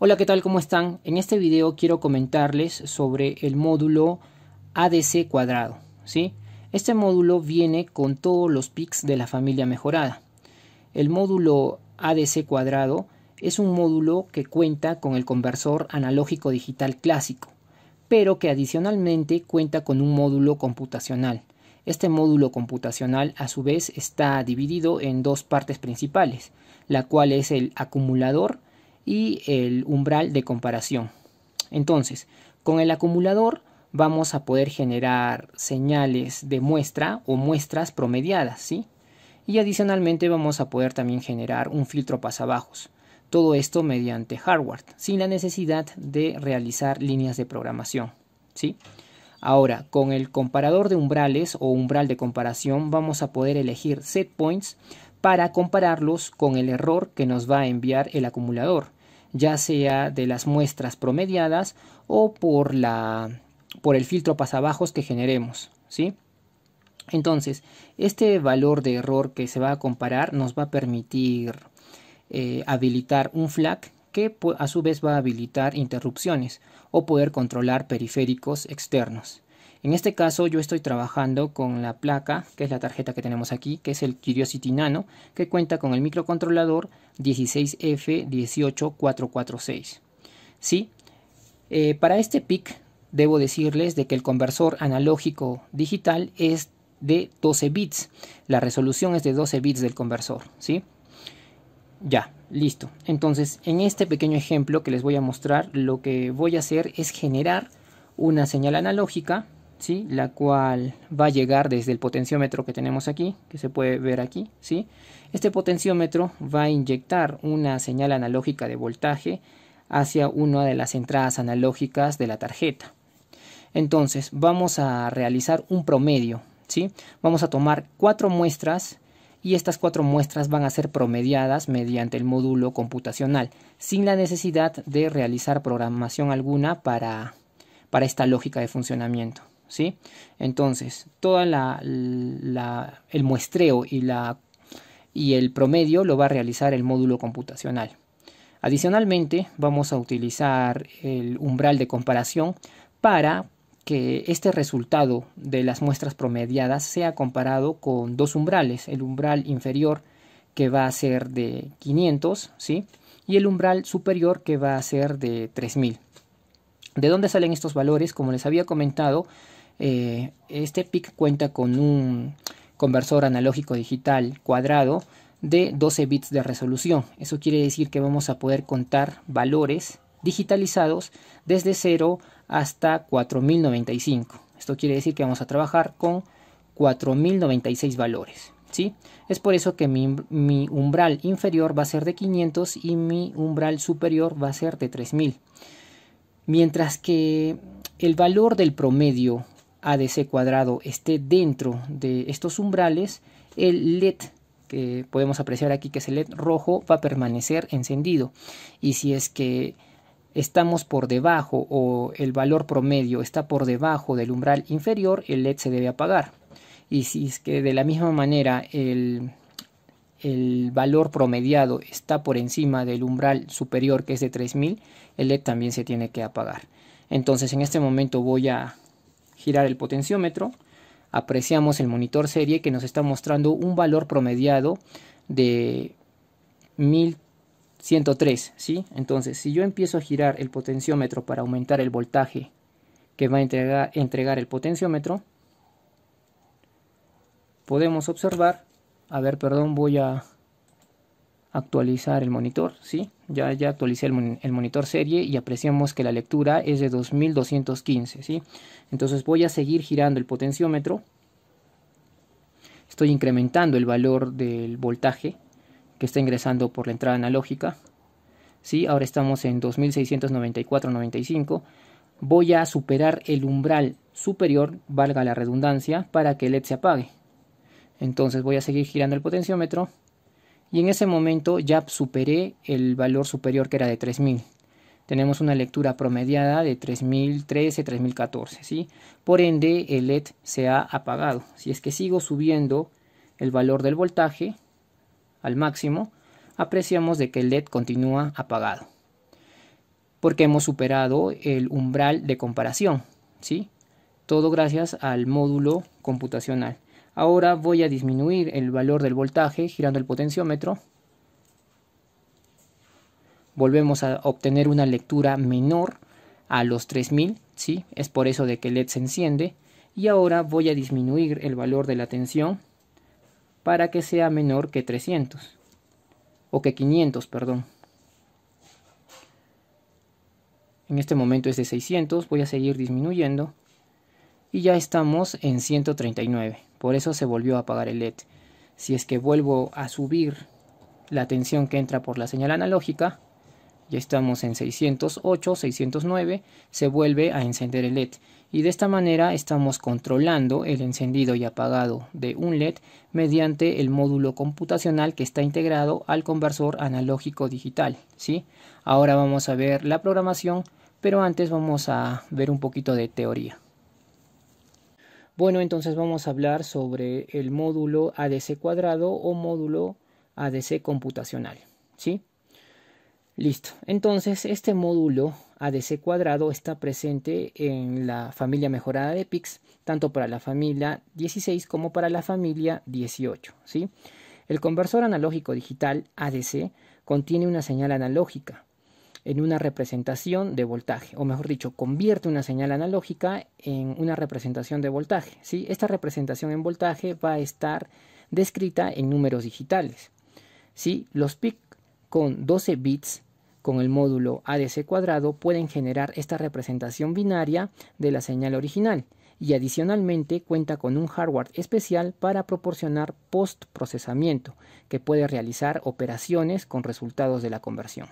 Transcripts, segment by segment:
Hola, ¿qué tal? ¿Cómo están? En este video quiero comentarles sobre el módulo ADC cuadrado, ¿sí? Este módulo viene con todos los pics de la familia mejorada. El módulo ADC cuadrado es un módulo que cuenta con el conversor analógico digital clásico, pero que adicionalmente cuenta con un módulo computacional. Este módulo computacional a su vez está dividido en dos partes principales, la cual es el acumulador y el umbral de comparación. Entonces, con el acumulador vamos a poder generar señales de muestra o muestras promediadas, ¿sí? Y adicionalmente vamos a poder también generar un filtro pasabajos. Todo esto mediante hardware, sin la necesidad de realizar líneas de programación, ¿sí? Ahora, con el comparador de umbrales o umbral de comparación vamos a poder elegir set points para compararlos con el error que nos va a enviar el acumulador ya sea de las muestras promediadas o por, la, por el filtro pasabajos que generemos. ¿sí? Entonces, este valor de error que se va a comparar nos va a permitir eh, habilitar un flag que a su vez va a habilitar interrupciones o poder controlar periféricos externos. En este caso yo estoy trabajando con la placa, que es la tarjeta que tenemos aquí, que es el Curiosity Nano, que cuenta con el microcontrolador 16F18446. ¿Sí? Eh, para este PIC debo decirles de que el conversor analógico digital es de 12 bits. La resolución es de 12 bits del conversor, ¿sí? Ya, listo. Entonces, en este pequeño ejemplo que les voy a mostrar, lo que voy a hacer es generar una señal analógica la cual va a llegar desde el potenciómetro que tenemos aquí, que se puede ver aquí. ¿sí? Este potenciómetro va a inyectar una señal analógica de voltaje hacia una de las entradas analógicas de la tarjeta. Entonces vamos a realizar un promedio. ¿sí? Vamos a tomar cuatro muestras y estas cuatro muestras van a ser promediadas mediante el módulo computacional, sin la necesidad de realizar programación alguna para esta lógica de funcionamiento. Entonces, toda el muestreo y, la, y el promedio lo va a realizar el módulo computacional. Adicionalmente, vamos a utilizar el umbral de comparación para que este resultado de las muestras promediadas sea comparado con dos umbrales, el umbral inferior que va a ser de 500, ¿sí? Y el umbral superior que va a ser de 3000. ¿De dónde salen estos valores? Como les había comentado, eh, este PIC cuenta con un conversor analógico digital cuadrado de 12 bits de resolución. Eso quiere decir que vamos a poder contar valores digitalizados desde 0 hasta 4095. Esto quiere decir que vamos a trabajar con 4096 valores. ¿sí? Es por eso que mi, mi, umbral inferior va a ser de 500 y mi umbral superior va a ser de 3000. Mientras que el valor del promedio ADC cuadrado esté dentro de estos umbrales, el LED que podemos apreciar aquí que es el LED rojo va a permanecer encendido y si es que estamos por debajo o el valor promedio está por debajo del umbral inferior, el LED se debe apagar. Y si es que de la misma manera el, el valor promediado está por encima del umbral superior que es de 3000, el LED también se tiene que apagar. Entonces en este momento voy a girar el potenciómetro, apreciamos el monitor serie que nos está mostrando un valor promediado de 1103, ¿sí? Entonces, si yo empiezo a girar el potenciómetro para aumentar el voltaje que va a entregar el potenciómetro, podemos observar, a ver, perdón, voy a actualizar el monitor, ¿sí? Ya, ya actualicé el, monitor serie y apreciamos que la lectura es de 2215, ¿sí? Entonces voy a seguir girando el potenciómetro. Estoy incrementando el valor del voltaje que está ingresando por la entrada analógica. ¿sí? Ahora estamos en 2694.95. Voy a superar el umbral superior, valga la redundancia, para que el LED se apague. Entonces voy a seguir girando el potenciómetro y en ese momento ya superé el valor superior que era de 3000. Tenemos una lectura promediada de 3013, 3014, ¿sí? Por ende, el LED se ha apagado. Si es que sigo subiendo el valor del voltaje al máximo, apreciamos de que el LED continúa apagado. Porque hemos superado el umbral de comparación, ¿sí? Todo gracias al módulo computacional. Ahora voy a disminuir el valor del voltaje girando el potenciómetro. Volvemos a obtener una lectura menor a los 3000, ¿sí? Es por eso de que el LED se enciende. Y ahora voy a disminuir el valor de la tensión para que sea menor que 300. O que 500, perdón. En este momento es de 600, voy a seguir disminuyendo. Y ya estamos en 139. Por eso se volvió a apagar el LED. Si es que vuelvo a subir la tensión que entra por la señal analógica, ya estamos en 608, 609, se vuelve a encender el LED. Y de esta manera estamos controlando el encendido y apagado de un LED mediante el módulo computacional que está integrado al conversor analógico digital. ¿sí? Ahora vamos a ver la programación, pero antes vamos a ver un poquito de teoría. Bueno, entonces vamos a hablar sobre el módulo ADC cuadrado o módulo ADC computacional, ¿sí? Listo. Entonces, este módulo ADC cuadrado está presente en la familia mejorada de PIX, tanto para la familia 16 como para la familia 18, ¿sí? El conversor analógico digital ADC contiene una señal analógica, en una representación de voltaje, o mejor dicho, convierte una señal analógica en una representación de voltaje. ¿sí? Esta representación en voltaje va a estar descrita en números digitales. ¿sí? Los PIC con 12 bits con el módulo ADC cuadrado pueden generar esta representación binaria de la señal original y adicionalmente cuenta con un hardware especial para proporcionar postprocesamiento que puede realizar operaciones con resultados de la conversión.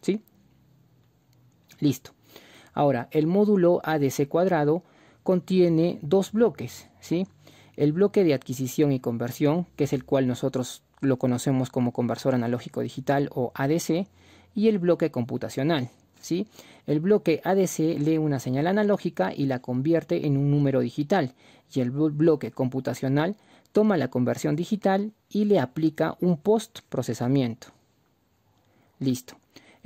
¿Sí? Listo. Ahora, el módulo ADC cuadrado contiene dos bloques, ¿sí? El bloque de adquisición y conversión, que es el cual nosotros lo conocemos como conversor analógico digital o ADC, y el bloque computacional, ¿sí? El bloque ADC lee una señal analógica y la convierte en un número digital, y el bloque computacional toma la conversión digital y le aplica un post procesamiento. Listo.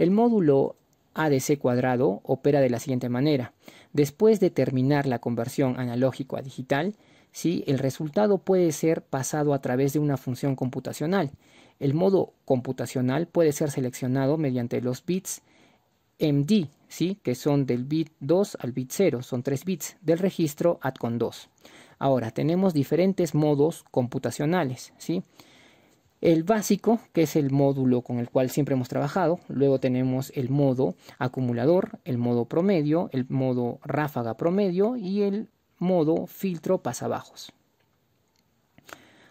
El módulo ADC cuadrado opera de la siguiente manera. Después de terminar la conversión analógico a digital, ¿sí? el resultado puede ser pasado a través de una función computacional. El modo computacional puede ser seleccionado mediante los bits MD, ¿sí? que son del bit 2 al bit 0, son 3 bits del registro ADCON2. Ahora, tenemos diferentes modos computacionales. ¿sí? El básico, que es el módulo con el cual siempre hemos trabajado. Luego tenemos el modo acumulador, el modo promedio, el modo ráfaga promedio y el modo filtro pasabajos.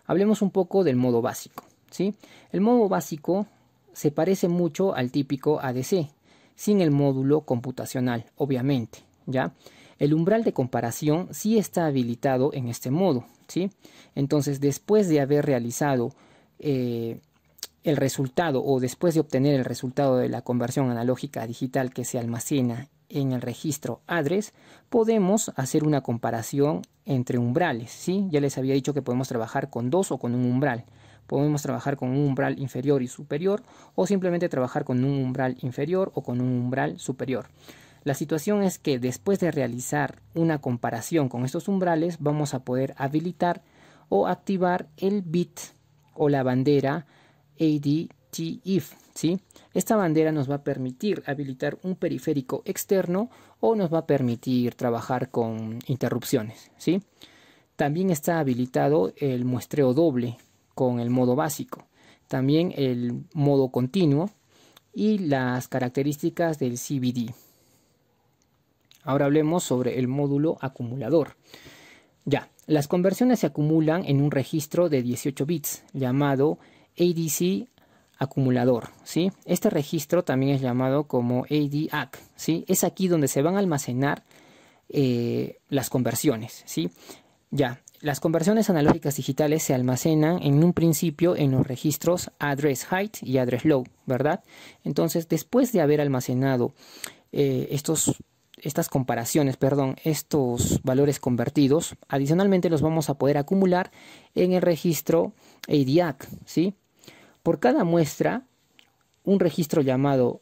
Hablemos un poco del modo básico. ¿sí? El modo básico se parece mucho al típico ADC, sin el módulo computacional, obviamente. ¿ya? El umbral de comparación sí está habilitado en este modo. ¿sí? Entonces, después de haber realizado eh, el resultado o después de obtener el resultado de la conversión analógica digital que se almacena en el registro ADRES, podemos hacer una comparación entre umbrales. ¿sí? Ya les había dicho que podemos trabajar con dos o con un umbral. Podemos trabajar con un umbral inferior y superior o simplemente trabajar con un umbral inferior o con un umbral superior. La situación es que después de realizar una comparación con estos umbrales vamos a poder habilitar o activar el bit o la bandera ADTIF. E ¿sí? Esta bandera nos va a permitir habilitar un periférico externo o nos va a permitir trabajar con interrupciones. ¿sí? También está habilitado el muestreo doble con el modo básico, también el modo continuo y las características del CBD. Ahora hablemos sobre el módulo acumulador. Ya, las conversiones se acumulan en un registro de 18 bits llamado ADC acumulador, ¿sí? Este registro también es llamado como ADAC, ¿sí? Es aquí donde se van a almacenar eh, las conversiones, ¿sí? Ya, las conversiones analógicas digitales se almacenan en un principio en los registros address height y address low, ¿verdad? Entonces, después de haber almacenado eh, estos estas comparaciones, perdón, estos valores convertidos, adicionalmente los vamos a poder acumular en el registro adiac, ¿sí? Por cada muestra, un registro llamado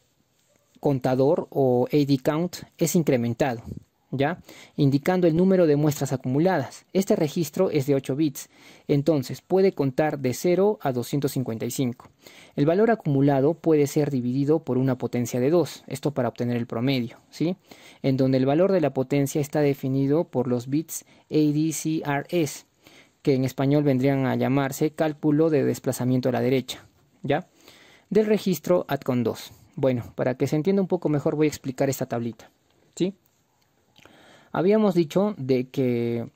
contador o AD count es incrementado. ¿ya? Indicando el número de muestras acumuladas. Este registro es de 8 bits, entonces puede contar de 0 a 255. El valor acumulado puede ser dividido por una potencia de 2, esto para obtener el promedio, ¿sí? En donde el valor de la potencia está definido por los bits ADCRS, que en español vendrían a llamarse cálculo de desplazamiento a la derecha, ¿ya? Del registro con 2. Bueno, para que se entienda un poco mejor voy a explicar esta tablita, ¿sí? Habíamos dicho de que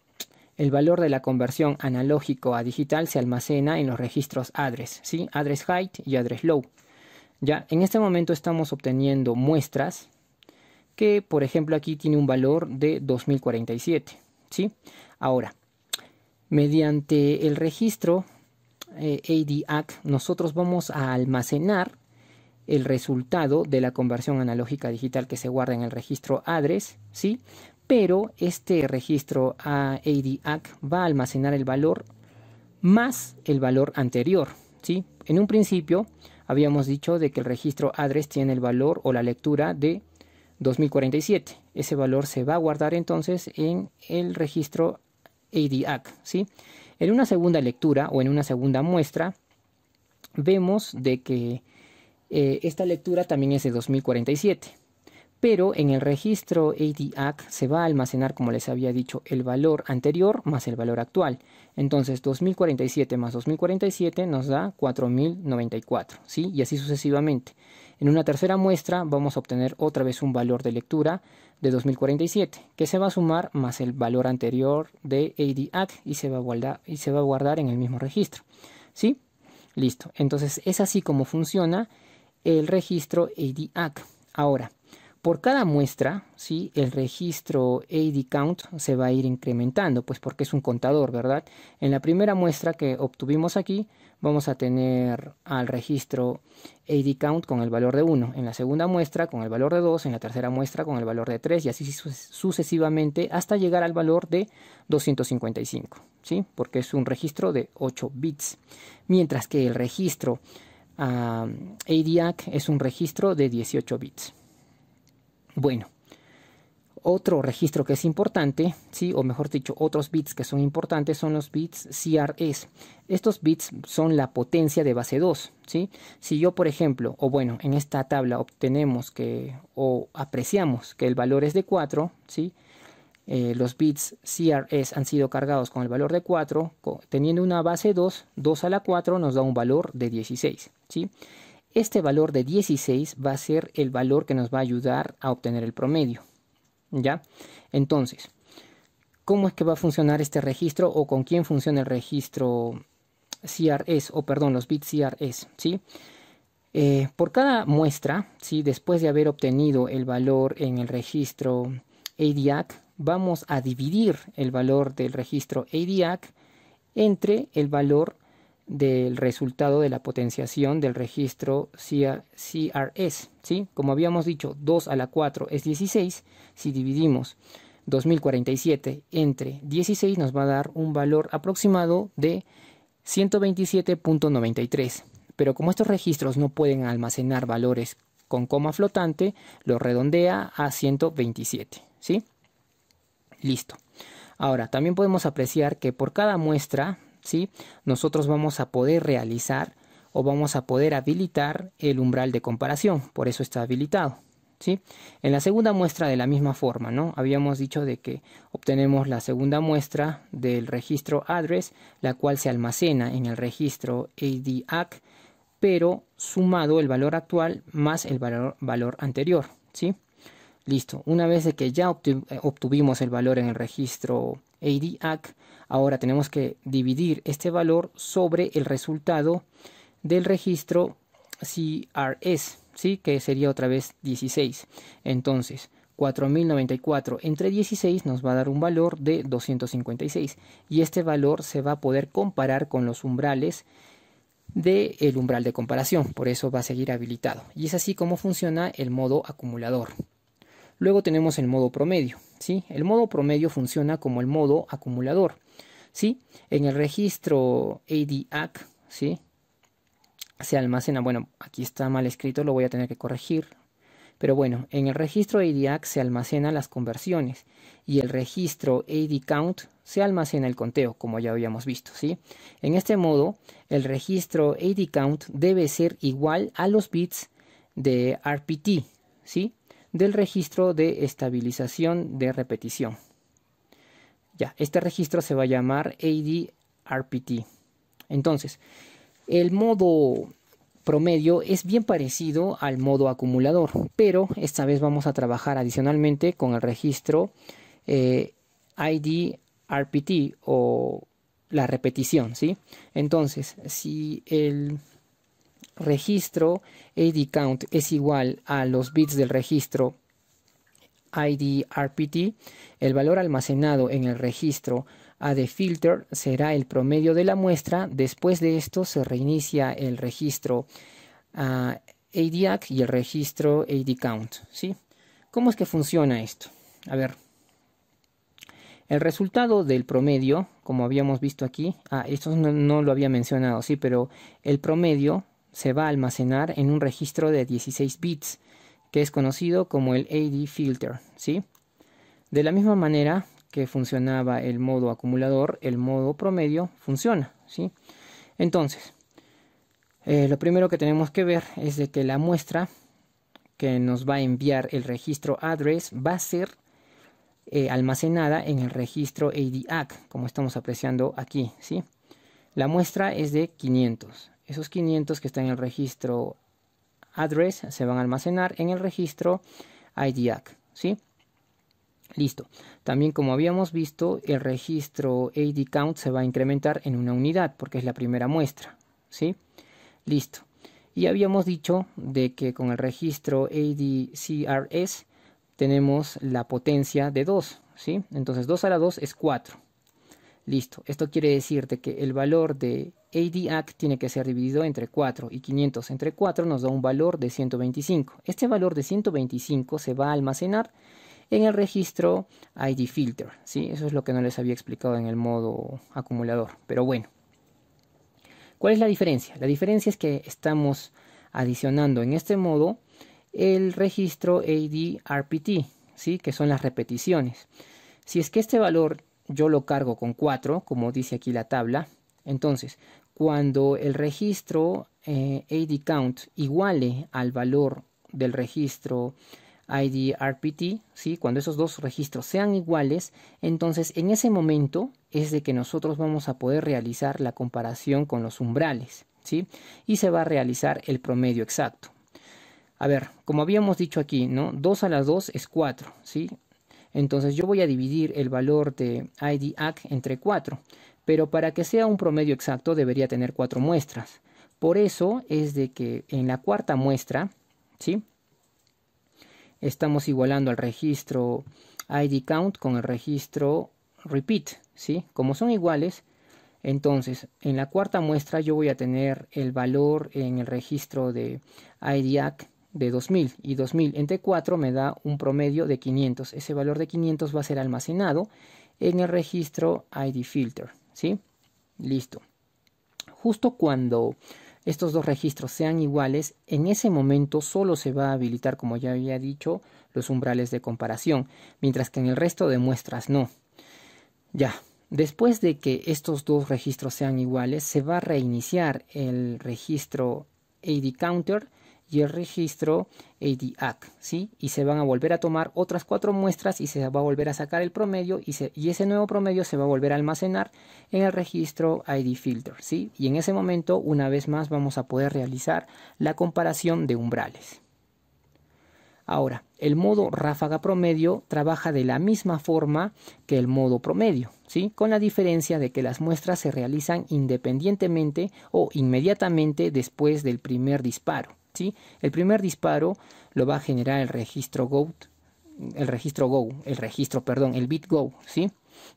el valor de la conversión analógico a digital se almacena en los registros adres ¿sí? address height y address low. Ya, en este momento estamos obteniendo muestras que, por ejemplo, aquí tiene un valor de 2047, ¿sí? Ahora, mediante el registro eh, ADAC, nosotros vamos a almacenar el resultado de la conversión analógica digital que se guarda en el registro adres ¿sí? pero este registro ADAC va a almacenar el valor más el valor anterior. ¿sí? En un principio habíamos dicho de que el registro ADRES tiene el valor o la lectura de 2047. Ese valor se va a guardar entonces en el registro ADAC. En una segunda lectura o en una segunda muestra vemos de que eh, esta lectura también es de 2047 pero en el registro ADAC se va a almacenar, como les había dicho, el valor anterior más el valor actual. Entonces 2047 más 2047 nos da 4094, ¿sí? Y así sucesivamente. En una tercera muestra vamos a obtener otra vez un valor de lectura de 2047, que se va a sumar más el valor anterior de ADAC y se va a guardar, y se va a guardar en el mismo registro. ¿Sí? Listo. Entonces es así como funciona el registro ADAC. Ahora, por cada muestra, ¿sí? el registro AD count se va a ir incrementando, pues porque es un contador, ¿verdad? En la primera muestra que obtuvimos aquí, vamos a tener al registro AD count con el valor de 1, en la segunda muestra con el valor de 2, en la tercera muestra con el valor de 3 y así sucesivamente hasta llegar al valor de 255, ¿sí? Porque es un registro de 8 bits, mientras que el registro adiac ADAC es un registro de 18 bits. Bueno, otro registro que es importante, ¿sí? o mejor dicho, otros bits que son importantes son los bits CRS. Estos bits son la potencia de base 2. ¿sí? Si yo, por ejemplo, o bueno, en esta tabla obtenemos que o apreciamos que el valor es de 4, ¿sí? Eh, los bits CRS han sido cargados con el valor de 4, teniendo una base 2, 2 a la 4 nos da un valor de 16. ¿sí? Este valor de 16 va a ser el valor que nos va a ayudar a obtener el promedio. ¿Ya? Entonces, ¿cómo es que va a funcionar este registro o con quién funciona el registro CRS o perdón, los bits CRS? ¿Sí? Eh, por cada muestra, ¿sí? después de haber obtenido el valor en el registro ADIAC, vamos a dividir el valor del registro ADIAC entre el valor del resultado de la potenciación del registro CRS. ¿sí? Como habíamos dicho, 2 a la 4 es 16. Si dividimos 2047 entre 16 nos va a dar un valor aproximado de 127.93. Pero como estos registros no pueden almacenar valores con coma flotante, lo redondea a 127. ¿sí? Listo. Ahora, también podemos apreciar que por cada muestra ¿sí? nosotros vamos a poder realizar o vamos a poder habilitar el umbral de comparación, por eso está habilitado. ¿sí? En la segunda muestra de la misma forma, ¿no? habíamos dicho de que obtenemos la segunda muestra del registro address, la cual se almacena en el registro ADAC, pero sumado el valor actual más el valor, valor anterior. ¿sí? Listo, una vez que ya eh, obtuvimos el valor en el registro e ADAC. Ahora tenemos que dividir este valor sobre el resultado del registro CRS, ¿sí? que sería otra vez 16. Entonces, 4094 entre 16 nos va a dar un valor de 256 y este valor se va a poder comparar con los umbrales del umbral de comparación, por eso va a seguir habilitado. Y es así como funciona el modo acumulador. Luego tenemos el modo promedio. ¿sí? El modo promedio funciona como el modo acumulador. ¿sí? En el registro ADAC ¿sí? se almacena, bueno, aquí está mal escrito, lo voy a tener que corregir. Pero bueno, en el registro ADAC se almacena las conversiones y el registro ADCount se almacena el conteo, como ya habíamos visto. ¿sí? En este modo, el registro ADCount debe ser igual a los bits de RPT. ¿sí? del registro de estabilización de repetición. Ya, este registro se va a llamar ADRPT. Entonces, el modo promedio es bien parecido al modo acumulador, pero esta vez vamos a trabajar adicionalmente con el registro eh, IDRPT o la repetición, ¿sí? Entonces, si el registro ID count es igual a los bits del registro ID el valor almacenado en el registro AD filter será el promedio de la muestra. Después de esto se reinicia el registro ADAC ah, y el registro AD count. ¿sí? ¿Cómo es que funciona esto? A ver. El resultado del promedio, como habíamos visto aquí, ah, esto no, no lo había mencionado, sí, pero el promedio se va a almacenar en un registro de 16 bits, que es conocido como el AD filter, ¿sí? De la misma manera que funcionaba el modo acumulador, el modo promedio funciona, Entonces, eh, lo primero que tenemos que ver es de que la muestra que nos va a enviar el registro address va a ser eh, almacenada en el registro ADAC, como estamos apreciando aquí, ¿sí? La muestra es de 500, esos 500 que están en el registro address se van a almacenar en el registro IDAC, ¿sí? Listo. También como habíamos visto, el registro ADCount count se va a incrementar en una unidad porque es la primera muestra, ¿sí? Listo. Y habíamos dicho de que con el registro ADCRS tenemos la potencia de 2, ¿sí? Entonces 2 a la 2 es 4. Listo. Esto quiere decir que el valor de ADAC tiene que ser dividido entre 4 y 500 entre 4 nos da un valor de 125. Este valor de 125 se va a almacenar en el registro ID filter. ¿sí? Eso es lo que no les había explicado en el modo acumulador. Pero bueno, ¿cuál es la diferencia? La diferencia es que estamos adicionando en este modo el registro ADRPT, ¿sí? que son las repeticiones. Si es que este valor yo lo cargo con 4, como dice aquí la tabla, entonces cuando el registro eh, ID count iguale al valor del registro IDRPT, ¿sí? cuando esos dos registros sean iguales, entonces en ese momento es de que nosotros vamos a poder realizar la comparación con los umbrales ¿sí? y se va a realizar el promedio exacto. A ver, como habíamos dicho aquí, ¿no? 2 a las 2 es 4, ¿sí? Entonces yo voy a dividir el valor de IDAC entre 4 pero para que sea un promedio exacto debería tener cuatro muestras. Por eso es de que en la cuarta muestra, ¿sí? Estamos igualando al registro ID count con el registro repeat, ¿sí? Como son iguales, entonces en la cuarta muestra yo voy a tener el valor en el registro de IDAC de 2000 y 2000 entre 4 me da un promedio de 500. Ese valor de 500 va a ser almacenado en el registro ID filter. ¿sí? Listo. Justo cuando estos dos registros sean iguales, en ese momento solo se va a habilitar, como ya había dicho, los umbrales de comparación, mientras que en el resto de muestras no. Ya, después de que estos dos registros sean iguales, se va a reiniciar el registro AD Counter y el registro ADAC, ¿sí? Y se van a volver a tomar otras cuatro muestras y se va a volver a sacar el promedio y, ese nuevo promedio se va a volver a almacenar en el registro ID Filter, ¿sí? Y en ese momento, una vez más, vamos a poder realizar la comparación de umbrales. Ahora, el modo ráfaga promedio trabaja de la misma forma que el modo promedio, ¿sí? con la diferencia de que las muestras se realizan independientemente o inmediatamente después del primer disparo. El primer disparo lo va a generar el registro Go, el registro Go, el registro, perdón, el bit Go, ¿sí?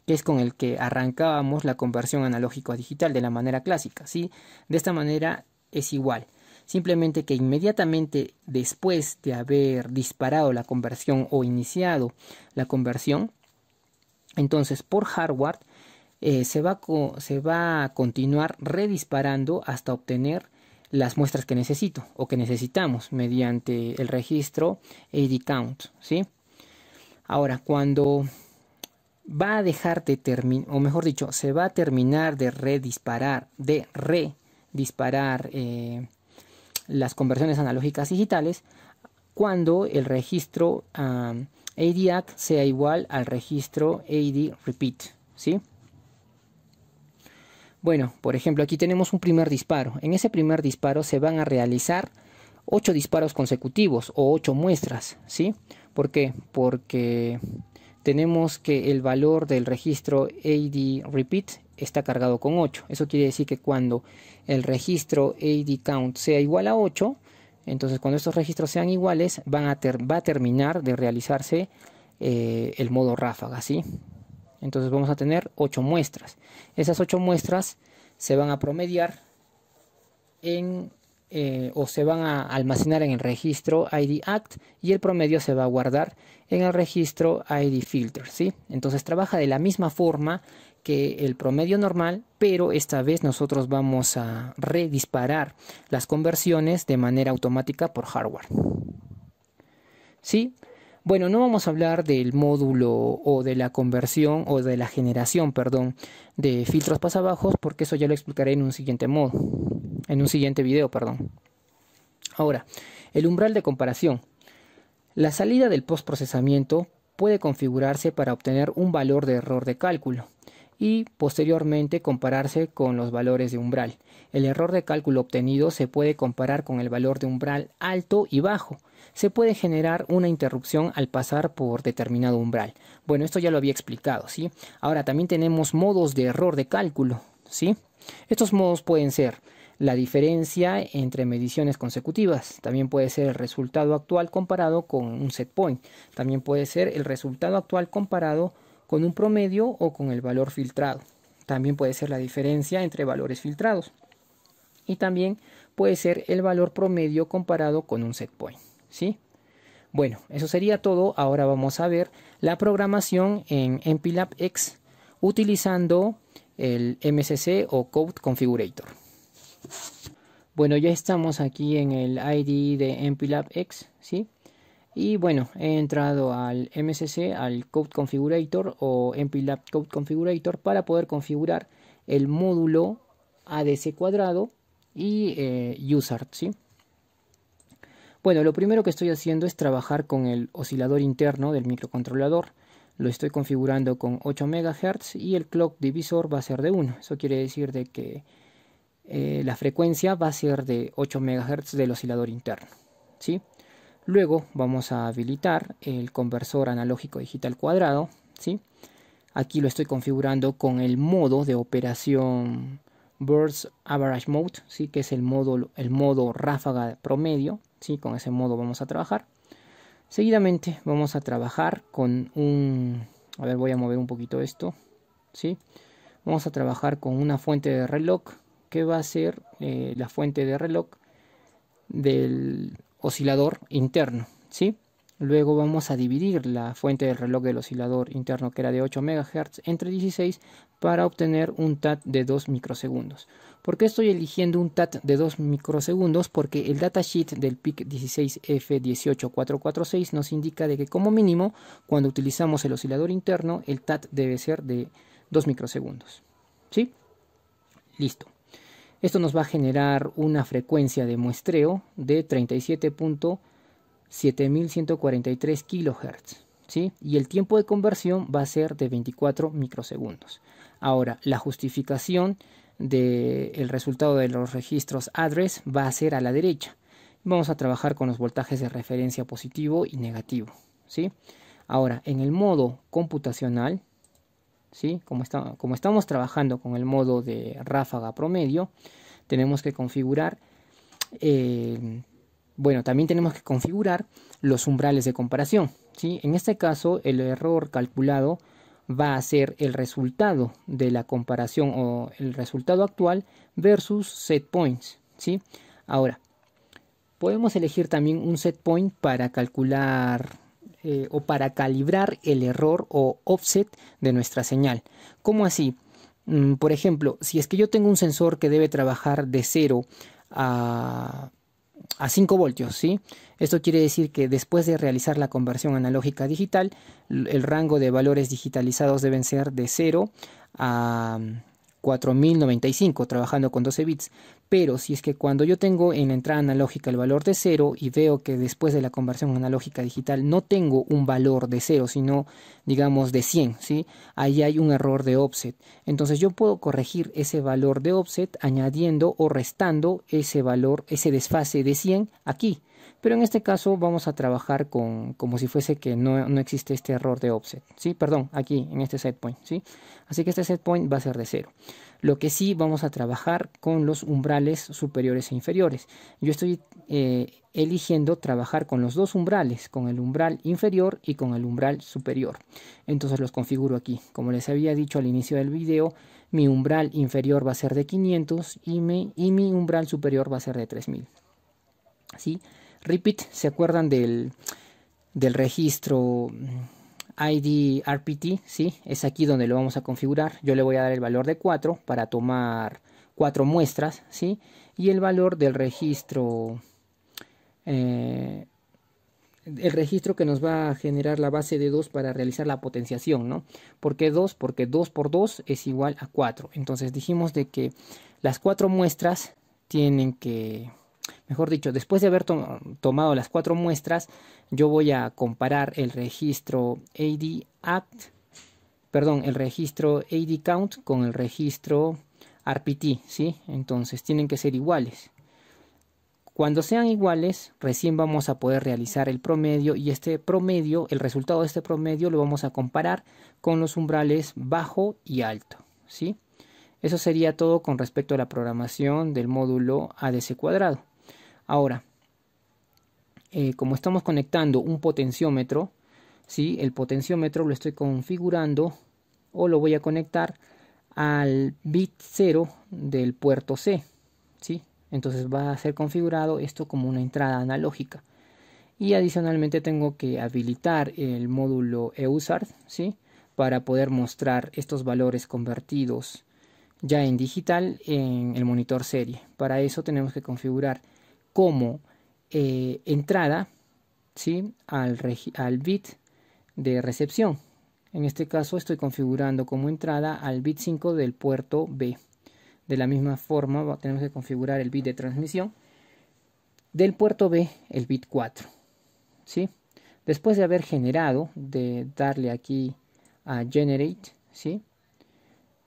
que es con el que arrancábamos la conversión analógico a digital de la manera clásica, ¿sí? De esta manera es igual. Simplemente que inmediatamente después de haber disparado la conversión o iniciado la conversión, entonces por hardware eh, va se va a continuar redisparando hasta obtener las muestras que necesito o que necesitamos mediante el registro AD count, ¿sí? Ahora, cuando va a dejar de terminar, o mejor dicho, se va a terminar de redisparar, de redisparar eh, las conversiones analógicas digitales cuando el registro um, ah, ADAC sea igual al registro AD repeat, ¿sí? Bueno, por ejemplo, aquí tenemos un primer disparo. En ese primer disparo se van a realizar 8 disparos consecutivos o 8 muestras, ¿sí? ¿Por qué? Porque tenemos que el valor del registro AD repeat está cargado con 8. Eso quiere decir que cuando el registro AD count sea igual a 8, entonces cuando estos registros sean iguales, va a terminar de realizarse eh, el modo ráfaga, ¿sí? Entonces vamos a tener 8 muestras. Esas 8 muestras se van a promediar en, eh, o se van a almacenar en el registro ID Act y el promedio se va a guardar en el registro ID Filter. ¿sí? Entonces trabaja de la misma forma que el promedio normal, pero esta vez nosotros vamos a redisparar las conversiones de manera automática por hardware. ¿Sí? Bueno, no vamos a hablar del módulo o de la conversión o de la generación, perdón, de filtros pasabajos porque eso ya lo explicaré en un siguiente modo, en un siguiente video, perdón. Ahora, el umbral de comparación. La salida del postprocesamiento puede configurarse para obtener un valor de error de cálculo y posteriormente compararse con los valores de umbral. El error de cálculo obtenido se puede comparar con el valor de umbral alto y bajo. Se puede generar una interrupción al pasar por determinado umbral. Bueno, esto ya lo había explicado, ¿sí? Ahora también tenemos modos de error de cálculo, ¿sí? Estos modos pueden ser la diferencia entre mediciones consecutivas. También puede ser el resultado actual comparado con un set point. También puede ser el resultado actual comparado con con un promedio o con el valor filtrado. También puede ser la diferencia entre valores filtrados. Y también puede ser el valor promedio comparado con un set point. ¿sí? Bueno, eso sería todo. Ahora vamos a ver la programación en MPLAB X utilizando el MCC o Code Configurator. Bueno, ya estamos aquí en el ID de MPLAB X, ¿sí? Y bueno, he entrado al MCC, al Code Configurator o MPLAB Code Configurator para poder configurar el módulo ADC cuadrado y eh, USART, ¿sí? Bueno, lo primero que estoy haciendo es trabajar con el oscilador interno del microcontrolador. Lo estoy configurando con 8 MHz y el clock divisor va a ser de 1. Eso quiere decir de que eh, la frecuencia va a ser de 8 MHz del oscilador interno. ¿sí? Luego vamos a habilitar el conversor analógico digital cuadrado. ¿sí? Aquí lo estoy configurando con el modo de operación Burst Average Mode, ¿sí? que es el modo, el modo ráfaga promedio. ¿sí? Con ese modo vamos a trabajar. Seguidamente vamos a trabajar con un... A ver, voy a mover un poquito esto. ¿sí? Vamos a trabajar con una fuente de reloj que va a ser eh, la fuente de reloj del oscilador interno, ¿sí? Luego vamos a dividir la fuente del reloj del oscilador interno que era de 8 MHz entre 16 para obtener un TAT de 2 microsegundos. ¿Por qué estoy eligiendo un TAT de 2 microsegundos? Porque el datasheet del PIC 16F18446 nos indica de que como mínimo cuando utilizamos el oscilador interno el TAT debe ser de 2 microsegundos. ¿Sí? Listo. Esto nos va a generar una frecuencia de muestreo de 37.7143 kHz. ¿sí? Y el tiempo de conversión va a ser de 24 microsegundos. Ahora, la justificación del resultado de los registros address va a ser a la derecha. Vamos a trabajar con los voltajes de referencia positivo y negativo. ¿sí? Ahora, en el modo computacional, como, estamos trabajando con el modo de ráfaga promedio, tenemos que configurar, eh, bueno, también tenemos que configurar los umbrales de comparación. ¿sí? En este caso, el error calculado va a ser el resultado de la comparación o el resultado actual versus set points. ¿sí? Ahora, podemos elegir también un set point para calcular eh, o para calibrar el error o offset de nuestra señal. ¿Cómo así? Mm, por ejemplo, si es que yo tengo un sensor que debe trabajar de 0 a, a 5 voltios, ¿sí? Esto quiere decir que después de realizar la conversión analógica digital, el rango de valores digitalizados deben ser de 0 a 4095 trabajando con 12 bits, pero si es que cuando yo tengo en la entrada analógica el valor de 0 y veo que después de la conversión analógica digital no tengo un valor de 0, sino digamos de 100, ¿sí? ahí hay un error de offset. Entonces yo puedo corregir ese valor de offset añadiendo o restando ese valor, ese desfase de 100 aquí pero en este caso vamos a trabajar con como si fuese que no, existe este error de offset, ¿sí? Perdón, aquí en este set point, ¿sí? Así que este set point va a ser de cero. Lo que sí vamos a trabajar con los umbrales superiores e inferiores. Yo estoy eh, eligiendo trabajar con los dos umbrales, con el umbral inferior y con el umbral superior. Entonces los configuro aquí. Como les había dicho al inicio del video, mi umbral inferior va a ser de 500 y mi, y mi umbral superior va a ser de 3000. ¿Sí? Repeat, ¿se acuerdan del, registro mm, ID RPT? ¿sí? Es aquí donde lo vamos a configurar. Yo le voy a dar el valor de 4 para tomar 4 muestras. ¿sí? Y el valor del registro... Eh, el registro que nos va a generar la base de 2 para realizar la potenciación, ¿no? ¿Por qué 2? Porque 2 por 2 es igual a 4. Entonces dijimos de que las 4 muestras tienen que mejor dicho, después de haber tomado las cuatro muestras, yo voy a comparar el registro AD Act, perdón, el registro AD Count con el registro RPT, ¿sí? Entonces tienen que ser iguales. Cuando sean iguales, recién vamos a poder realizar el promedio y este promedio, el resultado de este promedio lo vamos a comparar con los umbrales bajo y alto, ¿sí? Eso sería todo con respecto a la programación del módulo ADC cuadrado. Ahora, eh, como estamos conectando un potenciómetro, ¿sí? el potenciómetro lo estoy configurando o lo voy a conectar al bit 0 del puerto C. ¿sí? Entonces va a ser configurado esto como una entrada analógica. Y adicionalmente tengo que habilitar el módulo EUSART ¿sí? para poder mostrar estos valores convertidos ya en digital en el monitor serie. Para eso tenemos que configurar como eh, entrada ¿sí? al, bit de recepción. En este caso estoy configurando como entrada al bit 5 del puerto B. De la misma forma tenemos que configurar el bit de transmisión del puerto B, el bit 4. ¿sí? Después de haber generado, de darle aquí a generate, ¿sí?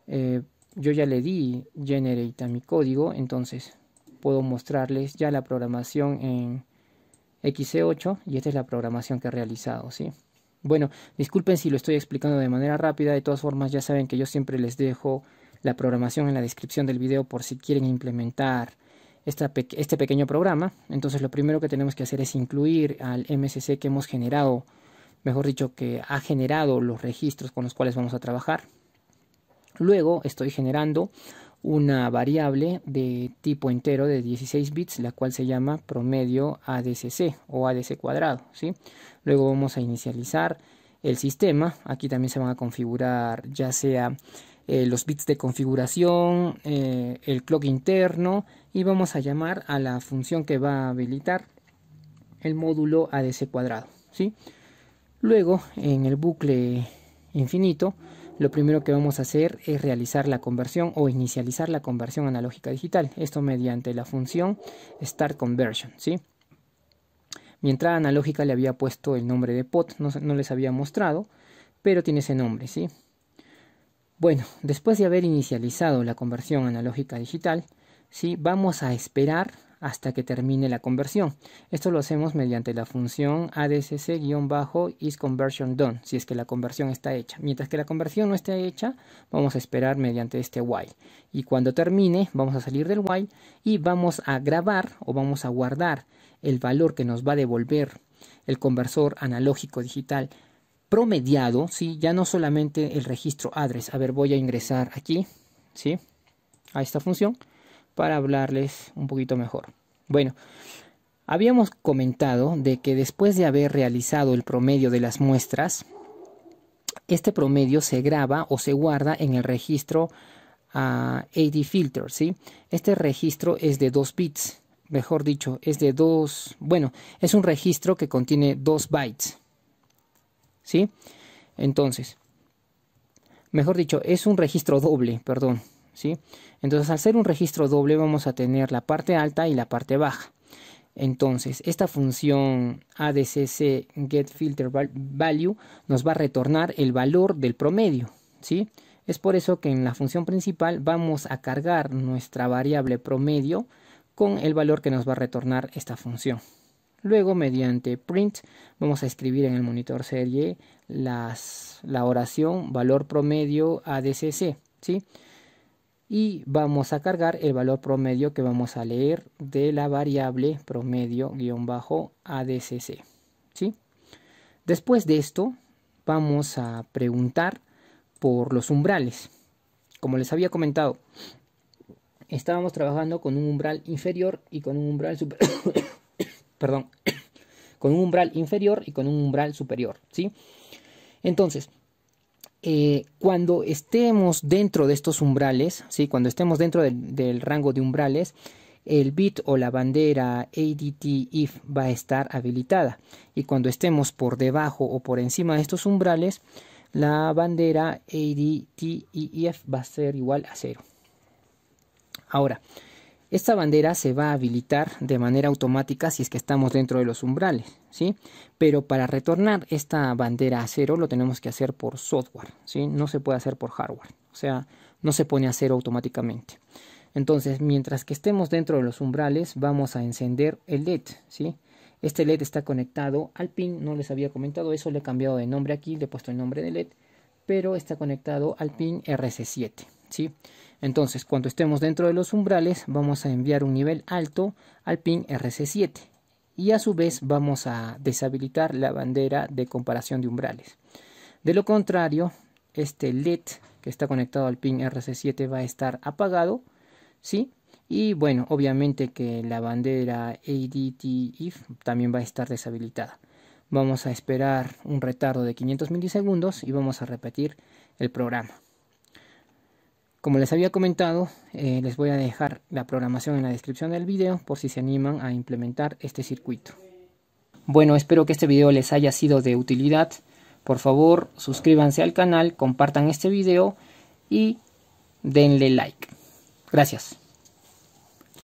Eh, yo ya le di generate a mi código, entonces puedo mostrarles ya la programación en XC8 y esta es la programación que he realizado, ¿sí? Bueno, disculpen si lo estoy explicando de manera rápida, de todas formas ya saben que yo siempre les dejo la programación en la descripción del video por si quieren implementar este pequeño programa. Entonces lo primero que tenemos que hacer es incluir al MSC que hemos generado, mejor dicho, que ha generado los registros con los cuales vamos a trabajar. Luego estoy generando una variable de tipo entero de 16 bits, la cual se llama promedio ADCC o ADC cuadrado. ¿sí? Luego vamos a inicializar el sistema. Aquí también se van a configurar ya sea eh, los bits de configuración, eh, el clock interno y vamos a llamar a la función que va a habilitar el módulo ADC cuadrado. ¿sí? Luego en el bucle infinito lo primero que vamos a hacer es realizar la conversión o inicializar la conversión analógica digital. Esto mediante la función Start Conversion. ¿sí? Mi entrada analógica le había puesto el nombre de POT, no, les había mostrado, pero tiene ese nombre. ¿sí? Bueno, después de haber inicializado la conversión analógica digital, ¿sí? vamos a esperar hasta que termine la conversión. Esto lo hacemos mediante la función adcc-isConversionDone, si es que la conversión está hecha. Mientras que la conversión no esté hecha, vamos a esperar mediante este while. Y cuando termine, vamos a salir del while y vamos a grabar o vamos a guardar el valor que nos va a devolver el conversor analógico digital promediado, ¿sí? ya no solamente el registro address. A ver, voy a ingresar aquí, ¿sí? a esta función para hablarles un poquito mejor. Bueno, habíamos comentado de que después de haber realizado el promedio de las muestras, este promedio se graba o se guarda en el registro AD ah, filter, ¿sí? Este registro es de 2 bits, mejor dicho, es de 2, bueno, es un registro que contiene 2 bytes, ¿sí? Entonces, mejor dicho, es un registro doble, perdón, entonces al ser un registro doble vamos a tener la parte alta y la parte baja. Entonces, esta función ADCC getFilterValue nos va a retornar el valor del promedio, Es por eso que en la función principal vamos a cargar nuestra variable promedio con el valor que nos va a retornar esta función. Luego, mediante print, vamos a escribir en el monitor serie las, la oración valor promedio ADCC, ¿sí? y vamos a cargar el valor promedio que vamos a leer de la variable promedio-adcc. ¿sí? Después de esto vamos a preguntar por los umbrales. Como les había comentado, estábamos trabajando con un umbral inferior y con un umbral perdón, con un umbral inferior y con un umbral superior, ¿sí? Entonces, eh, cuando estemos dentro de estos umbrales, ¿sí? cuando estemos dentro del, rango de umbrales, el bit o la bandera ADT if va a estar habilitada y cuando estemos por debajo o por encima de estos umbrales la bandera ADTIF if va a ser igual a cero. ahora esta bandera se va a habilitar de manera automática si es que estamos dentro de los umbrales, ¿sí? Pero para retornar esta bandera a cero lo tenemos que hacer por software, ¿sí? No se puede hacer por hardware, o sea, no se pone a cero automáticamente. Entonces, mientras que estemos dentro de los umbrales, vamos a encender el LED, ¿sí? Este LED está conectado al pin, no les había comentado eso, le he cambiado de nombre aquí, le he puesto el nombre de LED, pero está conectado al pin RC7, entonces, cuando estemos dentro de los umbrales, vamos a enviar un nivel alto al pin RC7 y a su vez vamos a deshabilitar la bandera de comparación de umbrales. De lo contrario, este LED que está conectado al pin RC7 va a estar apagado, ¿sí? Y bueno, obviamente que la bandera ADTIF e también va a estar deshabilitada. Vamos a esperar un retardo de 500 milisegundos y vamos a repetir el programa. Como les había comentado, eh, les voy a dejar la programación en la descripción del video por si se animan a implementar este circuito. Bueno, espero que este video les haya sido de utilidad. Por favor, suscríbanse al canal, compartan este video y denle like. Gracias.